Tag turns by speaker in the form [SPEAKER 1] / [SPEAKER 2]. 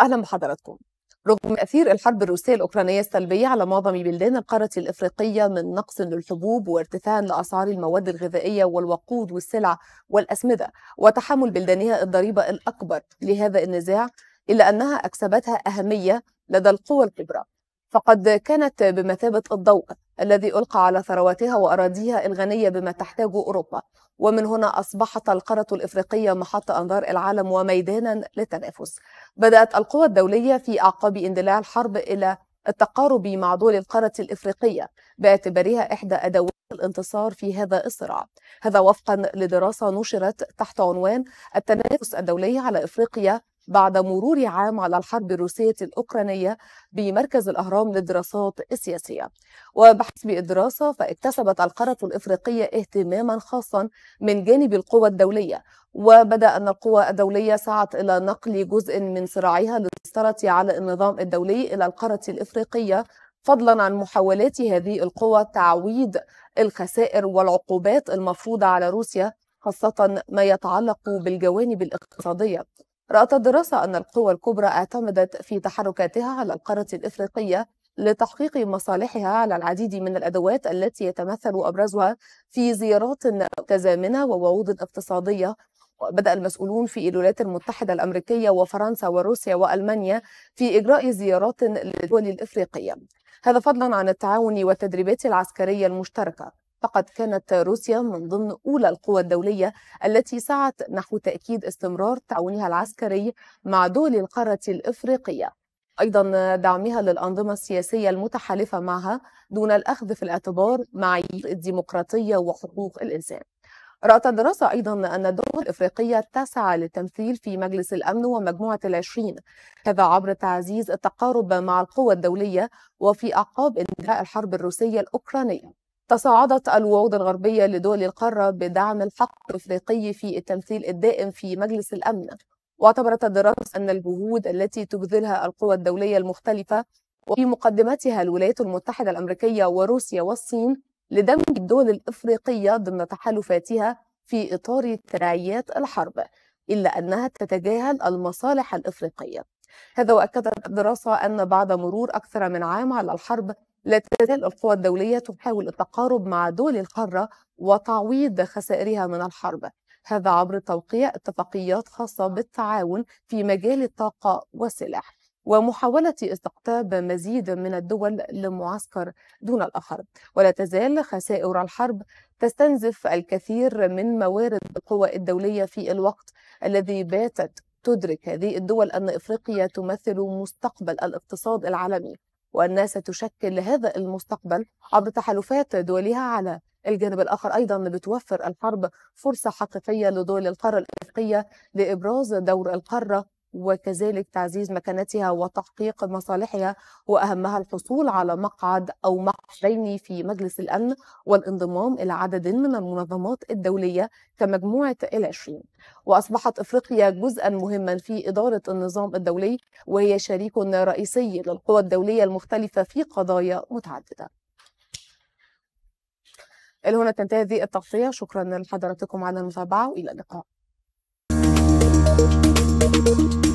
[SPEAKER 1] أهلا بحضراتكم رغم أثير الحرب الروسية الأوكرانية السلبية على معظم بلدان القارة الإفريقية من نقص للحبوب وارتفاع لأسعار المواد الغذائية والوقود والسلع والأسمدة وتحمل بلدانها الضريبة الأكبر لهذا النزاع إلا أنها أكسبتها أهمية لدى القوى الكبرى فقد كانت بمثابة الضوء الذي ألقى على ثرواتها وأراضيها الغنية بما تحتاجه أوروبا ومن هنا أصبحت القارة الإفريقية محط أنظار العالم وميدانا للتنافس بدأت القوى الدولية في أعقاب اندلاع الحرب إلى التقارب مع دول القارة الإفريقية باعتبارها إحدى أدوات الانتصار في هذا الصراع هذا وفقا لدراسة نشرت تحت عنوان التنافس الدولي على إفريقيا بعد مرور عام على الحرب الروسية الأوكرانية بمركز الأهرام للدراسات السياسية وبحسب الدراسة فاكتسبت القارة الإفريقية اهتماما خاصا من جانب القوى الدولية وبدا ان القوى الدوليه سعت الى نقل جزء من صراعها للسيطره على النظام الدولي الى القاره الافريقيه فضلا عن محاولات هذه القوى تعويض الخسائر والعقوبات المفروضه على روسيا خاصه ما يتعلق بالجوانب الاقتصاديه رأت الدراسة أن القوى الكبرى اعتمدت في تحركاتها على القارة الإفريقية لتحقيق مصالحها على العديد من الأدوات التي يتمثل أبرزها في زيارات متزامنة ووعود اقتصادية وبدأ المسؤولون في الولايات المتحدة الأمريكية وفرنسا وروسيا وألمانيا في إجراء زيارات للدول الإفريقية هذا فضلا عن التعاون والتدريبات العسكرية المشتركة فقد كانت روسيا من ضمن أولى القوى الدولية التي سعت نحو تأكيد استمرار تعاونها العسكري مع دول القارة الإفريقية أيضا دعمها للأنظمة السياسية المتحالفة معها دون الأخذ في الاعتبار معايير الديمقراطية وحقوق الإنسان رأت الدراسة أيضا أن الدول الإفريقية تسعى للتمثيل في مجلس الأمن ومجموعة العشرين كذا عبر تعزيز التقارب مع القوى الدولية وفي أعقاب انتهاء الحرب الروسية الأوكرانية تصاعدت الوعود الغربية لدول القارة بدعم الحق الإفريقي في التمثيل الدائم في مجلس الأمن واعتبرت الدراسة أن الجهود التي تبذلها القوى الدولية المختلفة وفي مقدمتها الولايات المتحدة الأمريكية وروسيا والصين لدمج الدول الإفريقية ضمن تحالفاتها في إطار تداعيات الحرب إلا أنها تتجاهل المصالح الإفريقية هذا وأكدت الدراسة أن بعد مرور أكثر من عام على الحرب لا تزال القوى الدولية تحاول التقارب مع دول القارة وتعويض خسائرها من الحرب هذا عبر توقيع اتفاقيات خاصة بالتعاون في مجال الطاقة والسلاح ومحاولة استقطاب مزيد من الدول لمعسكر دون الآخر ولا تزال خسائر الحرب تستنزف الكثير من موارد القوى الدولية في الوقت الذي باتت تدرك هذه الدول أن إفريقيا تمثل مستقبل الاقتصاد العالمي وأنها ستشكل لهذا المستقبل عبر تحالفات دولها على الجانب الآخر أيضا بتوفر الحرب فرصة حقيقية لدول القارة الأفريقية لإبراز دور القارة وكذلك تعزيز مكانتها وتحقيق مصالحها واهمها الحصول على مقعد او مقعدين في مجلس الامن والانضمام الى عدد من المنظمات الدوليه كمجموعه 20 واصبحت افريقيا جزءا مهما في اداره النظام الدولي وهي شريك رئيسي للقوى الدوليه المختلفه في قضايا متعدده. إلى هنا تنتهي هذه التغطية شكرا لحضراتكم على المتابعة وإلى اللقاء Música